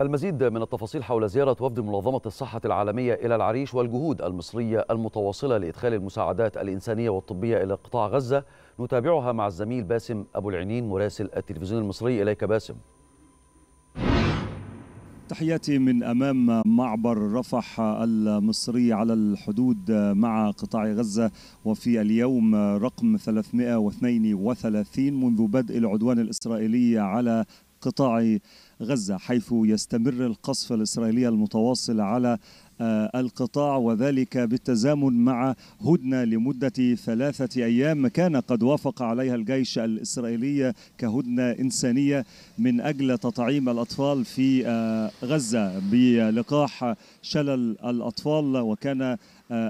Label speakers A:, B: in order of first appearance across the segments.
A: المزيد من التفاصيل حول زيارة وفد منظمة الصحة العالمية إلى العريش والجهود المصرية المتواصلة لإدخال المساعدات الإنسانية والطبية إلى قطاع غزة نتابعها مع الزميل باسم أبو العنين مراسل التلفزيون المصري إليك باسم
B: تحياتي من امام معبر رفح المصري على الحدود مع قطاع غزه وفي اليوم رقم 332 منذ بدء العدوان الاسرائيلي على قطاع غزة حيث يستمر القصف الإسرائيلي المتواصل على آه، القطاع وذلك بالتزامن مع هدنة لمدة ثلاثة أيام كان قد وافق عليها الجيش الإسرائيلي كهدنة إنسانية من أجل تطعيم الأطفال في آه، غزة بلقاح شلل الأطفال وكان آه،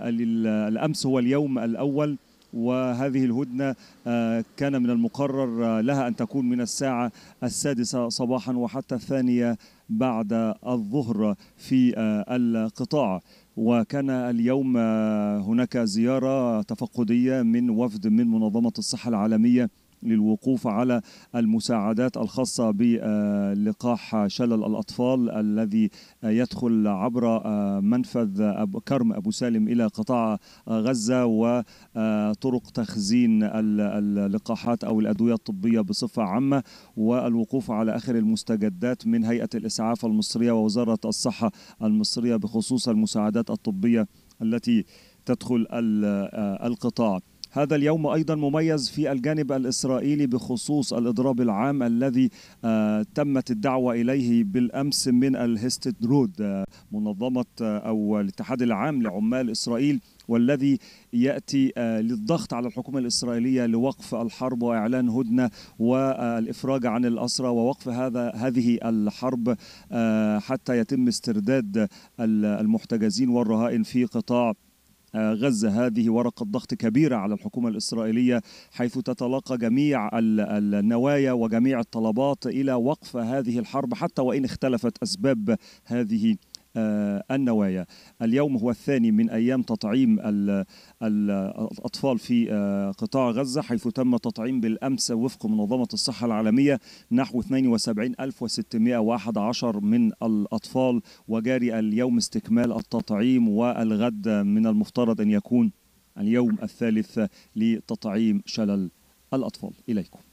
B: الأمس هو اليوم الأول وهذه الهدنة آه، كان من المقرر آه، لها أن تكون من الساعة السادسة صباحا وحتى الثانية بعد الظهر في آه، القطاع وكان اليوم هناك زيارة تفقدية من وفد من منظمة الصحة العالمية للوقوف على المساعدات الخاصة بلقاح شلل الأطفال الذي يدخل عبر آه، منفذ كرم أبو سالم إلى قطاع آه، غزة وطرق تخزين اللقاحات أو الأدوية الطبية بصفة عامة والوقوف على آخر المستجدات من هيئة الإسعاف المصرية ووزارة الصحة المصرية بخصوص المساعدات الطبية التي تدخل آه، القطاع هذا اليوم أيضا مميز في الجانب الإسرائيلي بخصوص الإضراب العام الذي آه، تمت الدعوة إليه بالأمس من الهستدرود آه، منظمة آه، أو الاتحاد العام لعمال إسرائيل والذي ياتي للضغط على الحكومه الاسرائيليه لوقف الحرب واعلان هدنه والافراج عن الاسرى ووقف هذا هذه الحرب حتى يتم استرداد المحتجزين والرهائن في قطاع غزة هذه ورقة ضغط كبيرة على الحكومة الإسرائيلية حيث تتلاقى جميع النوايا وجميع الطلبات إلى وقف هذه الحرب حتى وإن اختلفت أسباب هذه آه، النوايا اليوم هو الثاني من أيام تطعيم الأطفال في آه، قطاع غزة حيث تم تطعيم بالأمس وفق منظمة الصحة العالمية نحو 72611 من الأطفال وجاري اليوم استكمال التطعيم والغد من المفترض أن يكون اليوم الثالث لتطعيم شلل الأطفال إليكم